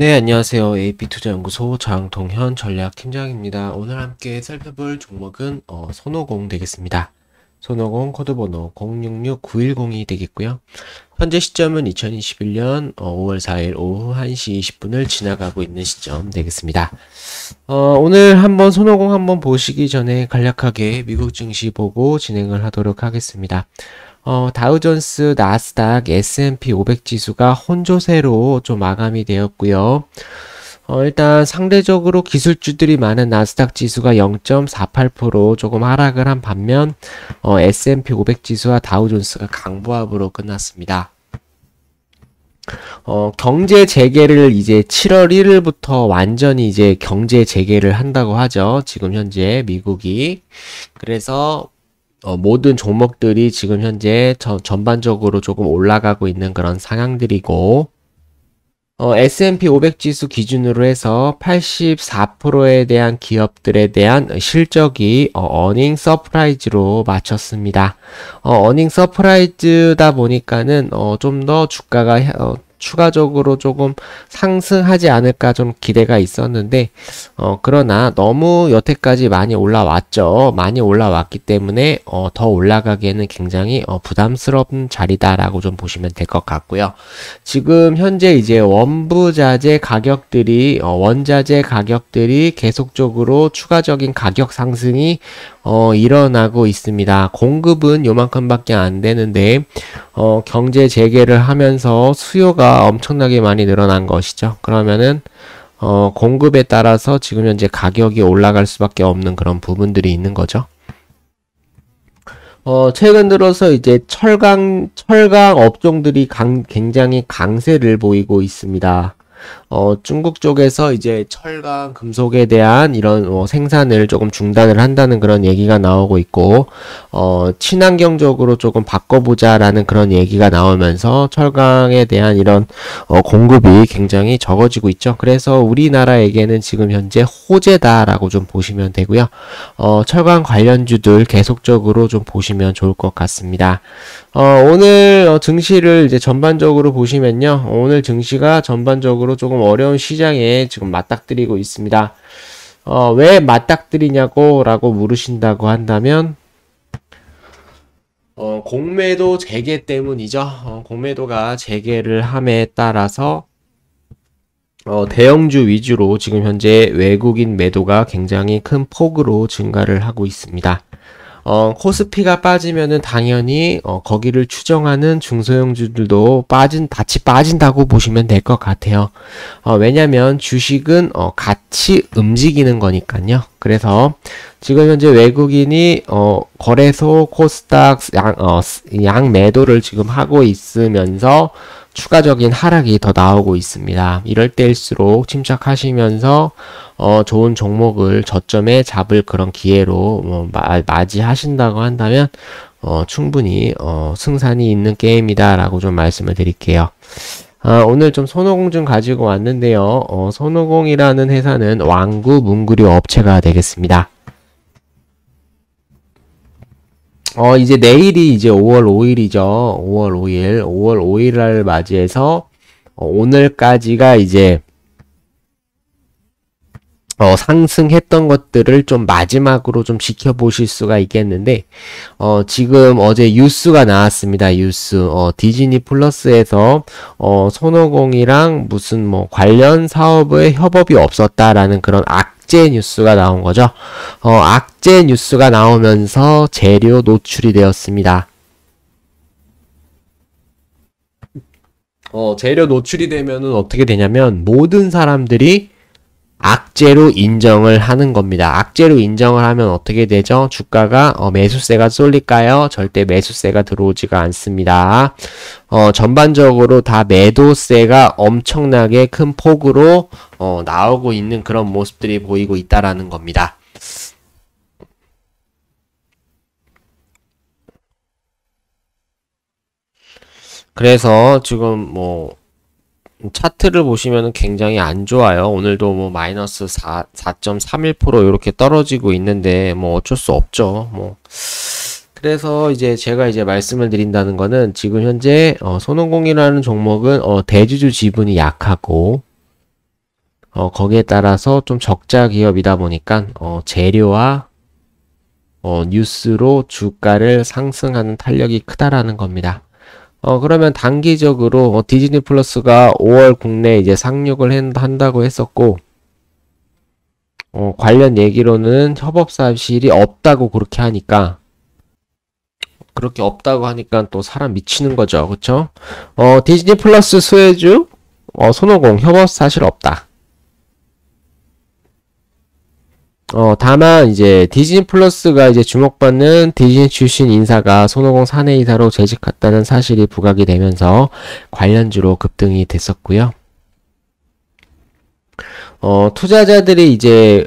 네, 안녕하세요. AP투자연구소 장동현 전략팀장입니다. 오늘 함께 살펴볼 종목은 어, 손오공 되겠습니다. 손오공 코드번호 066910이 되겠고요. 현재 시점은 2021년 5월 4일 오후 1시 20분을 지나가고 있는 시점 되겠습니다. 어, 오늘 한번 손오공 한번 보시기 전에 간략하게 미국 증시 보고 진행을 하도록 하겠습니다. 어, 다우존스, 나스닥, S&P 500 지수가 혼조세로 좀 마감이 되었고요. 어, 일단 상대적으로 기술주들이 많은 나스닥 지수가 0.48% 조금 하락을 한 반면 어, S&P 500 지수와 다우존스가 강보합으로 끝났습니다. 어, 경제 재개를 이제 7월 1일부터 완전히 이제 경제 재개를 한다고 하죠. 지금 현재 미국이. 그래서 어, 모든 종목들이 지금 현재 저, 전반적으로 조금 올라가고 있는 그런 상황들이고 어, S&P 500 지수 기준으로 해서 84%에 대한 기업들에 대한 실적이 어, 어닝 서프라이즈로 맞췄습니다 어, 어닝 서프라이즈다 보니까는 어, 좀 더 주가가 어, 추가적으로 조금 상승하지 않을까 좀 기대가 있었는데 어 그러나 너무 여태까지 많이 올라왔죠 많이 올라왔기 때문에 어더 올라가기에는 굉장히 어 부담스러운 자리다라고 좀 보시면 될 것 같고요 지금 현재 이제 원부자재 가격들이 어 원자재 가격들이 계속적으로 추가적인 가격 상승이 어, 일어나고 있습니다. 공급은 요만큼밖에 안 되는데 어, 경제 재개를 하면서 수요가 엄청나게 많이 늘어난 것이죠. 그러면은 어, 공급에 따라서 지금 현재 가격이 올라갈 수밖에 없는 그런 부분들이 있는 거죠. 어, 최근 들어서 이제 철강, 철강 업종들이 강, 굉장히 강세를 보이고 있습니다. 어, 중국 쪽에서 이제 철강 금속에 대한 이런 어, 생산을 조금 중단을 한다는 그런 얘기가 나오고 있고 어, 친환경적으로 조금 바꿔보자라는 그런 얘기가 나오면서 철강에 대한 이런 어, 공급이 굉장히 적어지고 있죠. 그래서 우리나라에게는 지금 현재 호재다라고 좀 보시면 되고요. 어, 철강 관련주들 계속적으로 좀 보시면 좋을 것 같습니다. 어, 오늘 어, 증시를 이제 전반적으로 보시면요. 오늘 증시가 전반적으로 조금 좀 어려운 시장에 지금 맞닥뜨리고 있습니다. 어, 왜 맞닥뜨리냐고 라고 물으신다고 한다면 어, 공매도 재개 때문이죠. 어, 공매도가 재개를 함에 따라서 어, 대형주 위주로 지금 현재 외국인 매도가 굉장히 큰 폭으로 증가를 하고 있습니다. 어, 코스피가 빠지면은 당연히 어, 거기를 추정하는 중소형주들도 빠진 같이 빠진다고 보시면 될 것 같아요. 어, 왜냐하면 주식은 어, 같이 움직이는 거니까요. 그래서 지금 현재 외국인이 어, 거래소 코스닥 양, 어, 양 매도를 지금 하고 있으면서 추가적인 하락이 더 나오고 있습니다. 이럴 때일수록 침착하시면서 어, 좋은 종목을 저점에 잡을 그런 기회로 어, 마, 맞이하신다고 한다면 어, 충분히 어, 승산이 있는 게임이다라고 좀 말씀을 드릴게요. 아, 오늘 좀 손오공 좀 가지고 왔는데요. 어, 손오공이라는 회사는 왕구 문구류 업체가 되겠습니다. 어, 이제 내일이 이제 5월 5일이죠. 5월 5일. 5월 5일을 맞이해서, 어, 오늘까지가 이제, 어, 상승했던 것들을 좀 마지막으로 좀 지켜보실 수가 있겠는데, 어, 지금 어제 뉴스가 나왔습니다. 뉴스. 어, 디즈니 플러스에서, 어, 손오공이랑 무슨 뭐 관련 사업의 협업이 없었다라는 그런 악 악재 뉴스가 나온 거죠. 어, 악재 뉴스가 나오면서 재료 노출이 되었습니다. 어, 재료 노출이 되면은 어떻게 되냐면 모든 사람들이 악재로 인정을 하는 겁니다. 악재로 인정을 하면 어떻게 되죠? 주가가 어, 매수세가 쏠릴까요? 절대 매수세가 들어오지가 않습니다. 어, 전반적으로 다 매도세가 엄청나게 큰 폭으로 어, 나오고 있는 그런 모습들이 보이고 있다라는 겁니다. 그래서 지금 뭐 차트를 보시면 굉장히 안 좋아요. 오늘도 뭐 마이너스 4, 4.31% 이렇게 떨어지고 있는데 뭐 어쩔 수 없죠. 뭐. 그래서 이제 제가 이제 말씀을 드린다는 거는 지금 현재 어, 손흥공이라는 종목은 어, 대주주 지분이 약하고 어, 거기에 따라서 좀 적자 기업이다 보니까 어, 재료와 어, 뉴스로 주가를 상승하는 탄력이 크다라는 겁니다. 어, 그러면 단기적으로 어, 디즈니 플러스가 5월 국내 이제 상륙을 한다고 했었고, 어, 관련 얘기로는 협업 사실이 없다고 그렇게 하니까, 그렇게 없다고 하니까 또 사람 미치는 거죠. 그쵸? 어, 디즈니 플러스 스웨주 어, 손오공 협업 사실 없다. 어, 다만 이제 디즈니 플러스가 이제 주목받는 디즈니 출신 인사가 손오공 사내 이사로 재직했다는 사실이 부각이 되면서 관련주로 급등이 됐었고요. 어, 투자자들이 이제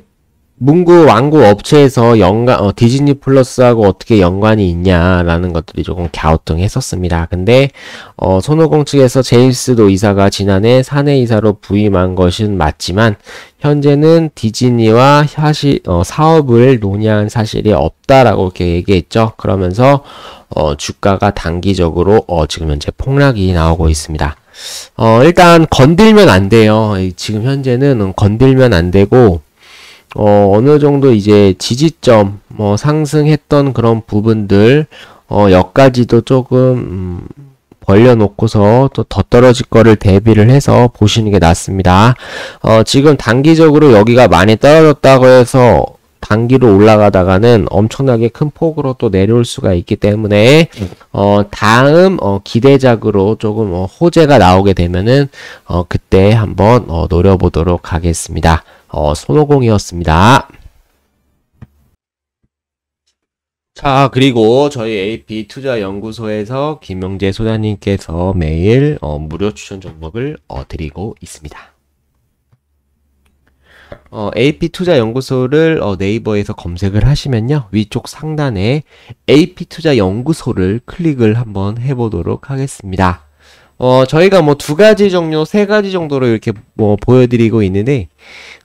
문구 완구 업체에서 연관 어, 디즈니 플러스하고 어떻게 연관이 있냐라는 것들이 조금 갸우뚱했었습니다. 근데 어, 손오공 측에서 제임스 노 이사가 지난해 사내 이사로 부임한 것은 맞지만 현재는 디즈니와 사실 어, 사업을 논의한 사실이 없다라고 이렇게 얘기했죠. 그러면서 어, 주가가 단기적으로 어, 지금 현재 폭락이 나오고 있습니다. 어, 일단 건들면 안 돼요. 지금 현재는 음, 건들면 안 되고 어, 어느 정도 이제 지지점, 뭐 상승했던 그런 부분들, 어, 여까지도 조금, 음, 벌려놓고서 또 더 떨어질 거를 대비를 해서 보시는 게 낫습니다. 어, 지금 단기적으로 여기가 많이 떨어졌다고 해서 단기로 올라가다가는 엄청나게 큰 폭으로 또 내려올 수가 있기 때문에 어, 다음 어, 기대작으로 조금 어, 호재가 나오게 되면은 어, 그때 한번 어, 노려보도록 하겠습니다. 어, 손오공이었습니다. 자, 그리고 저희 AP 투자연구소에서 김영재 소장님께서 매일 어, 무료 추천 종목을 어, 드리고 있습니다. 어, AP 투자연구소를 어, 네이버에서 검색을 하시면요. 위쪽 상단에 AP 투자연구소를 클릭을 한번 해보도록 하겠습니다. 어, 저희가 뭐 두 가지 종류, 세 가지 정도로 이렇게 뭐 보여드리고 있는데,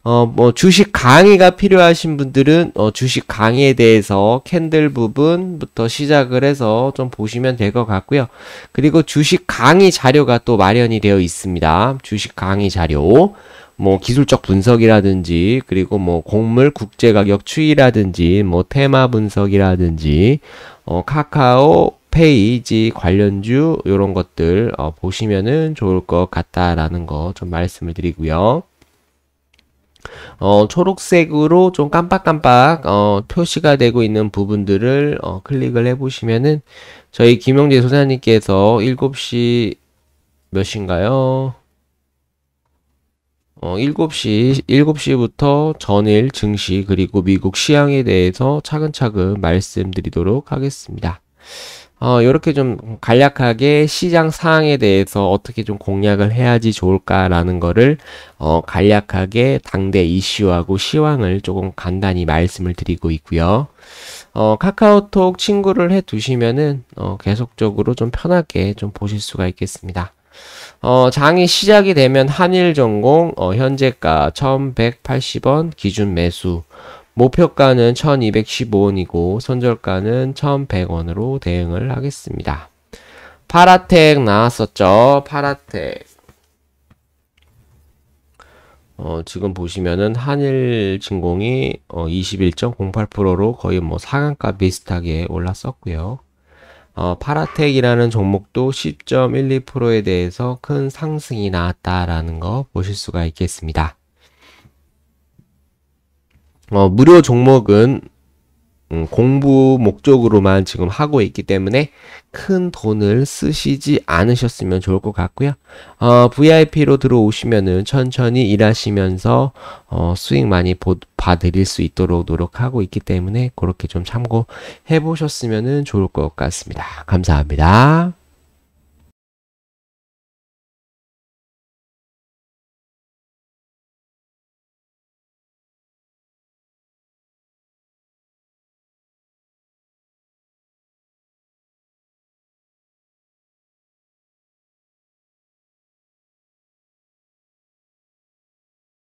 어, 뭐 주식 강의가 필요하신 분들은 어, 주식 강의에 대해서 캔들 부분부터 시작을 해서 좀 보시면 될 것 같고요. 그리고 주식 강의 자료가 또 마련이 되어 있습니다. 주식 강의 자료. 뭐 기술적 분석이라든지 그리고 뭐 곡물 국제 가격 추이라든지 뭐 테마 분석이라든지 어 카카오 홈페이지 관련주 이런 것들 어, 보시면은 좋을 것 같다라는 거 좀 말씀을 드리고요. 어, 초록색으로 좀 깜빡깜빡 어, 표시가 되고 있는 부분들을 어, 클릭을 해보시면은 저희 김영재 소장님께서 7시 몇인가요? 어, 7시, 7시부터 전일 증시 그리고 미국 시향에 대해서 차근차근 말씀드리도록 하겠습니다. 어, 이렇게 좀 간략하게 시장 상황에 대해서 어떻게 좀 공략을 해야지 좋을까라는 거를 어, 간략하게 당대 이슈하고 시황을 조금 간단히 말씀을 드리고 있고요. 어, 카카오톡 친구를 해 두시면은 어, 계속적으로 좀 편하게 좀 보실 수가 있겠습니다. 어, 장이 시작이 되면 한일전공 어, 현재가 1180원 기준 매수 목표가는 1215원이고 손절가는 1100원으로 대응을 하겠습니다. 파라텍 나왔었죠. 파라텍. 어, 지금 보시면은 한일진공이 어, 21.08%로 거의 뭐 상한가 비슷하게 올랐었고요. 어, 파라텍이라는 종목도 10.12%에 대해서 큰 상승이 나왔다라는 거 보실 수가 있겠습니다. 어, 무료 종목은 음, 공부 목적으로만 지금 하고 있기 때문에 큰 돈을 쓰시지 않으셨으면 좋을 것 같고요. 어, VIP로 들어오시면은 천천히 일하시면서 어, 수익 많이 보, 봐드수 있도록 노력하고 있기 때문에 그렇게 좀 참고해 보셨으면 좋을 것 같습니다. 감사합니다.